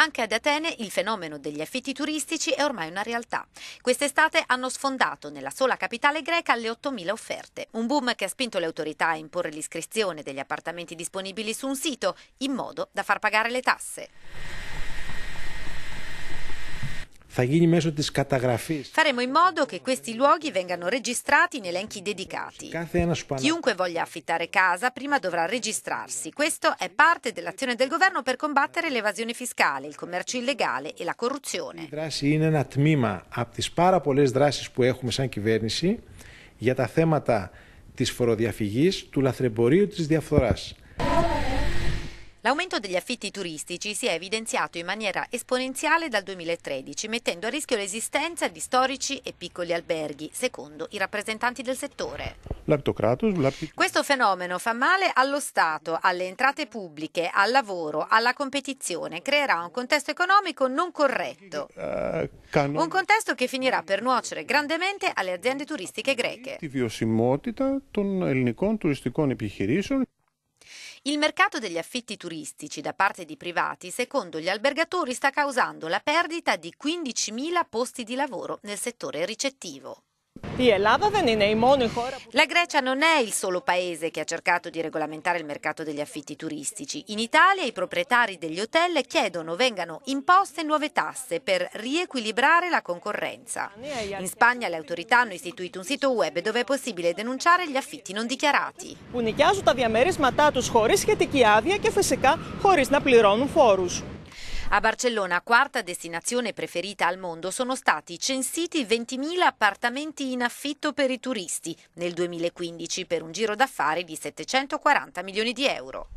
Anche ad Atene il fenomeno degli affitti turistici è ormai una realtà. Quest'estate hanno sfondato nella sola capitale greca le 8.000 offerte, un boom che ha spinto le autorità a imporre l'iscrizione degli appartamenti disponibili su un sito in modo da far pagare le tasse θα γίνει μέσω της καταγραφής. Faremo in modo che questi luoghi vengano registrati in elenchi dedicati. Chiunque voglia affittare casa prima dovrà registrarsi. Questo è parte dell'azione del governo per combattere l'evasione fiscale, il commercio illegale e la corruzione. Η δράση είναι ένα τμήμα από τις πάρα πολλές δράσεις που έχουμε σαν κυβέρνηση για τα θέματα της φοροδιαφυγής, του λαθρεμπορίου, της διαφθοράς. L'aumento degli affitti turistici si è evidenziato in maniera esponenziale dal 2013, mettendo a rischio l'esistenza di storici e piccoli alberghi, secondo i rappresentanti del settore. Questo fenomeno fa male allo Stato, alle entrate pubbliche, al lavoro, alla competizione, creerà un contesto economico non corretto. Eh, un contesto che finirà per nuocere grandemente alle aziende turistiche greche. Il mercato degli affitti turistici da parte di privati, secondo gli albergatori, sta causando la perdita di 15.000 posti di lavoro nel settore ricettivo. La Grecia non è il solo paese che ha cercato di regolamentare il mercato degli affitti turistici. In Italia i proprietari degli hotel chiedono vengano imposte nuove tasse per riequilibrare la concorrenza. In Spagna le autorità hanno istituito un sito web dove è possibile denunciare gli affitti non dichiarati. Unicchiasu τα διαμέρισματά τους χωρίς σχετική άδεια και φυσικά χωρίς να πληρώνουν φόρους. A Barcellona, quarta destinazione preferita al mondo, sono stati censiti 20.000 appartamenti in affitto per i turisti nel 2015 per un giro d'affari di 740 milioni di euro.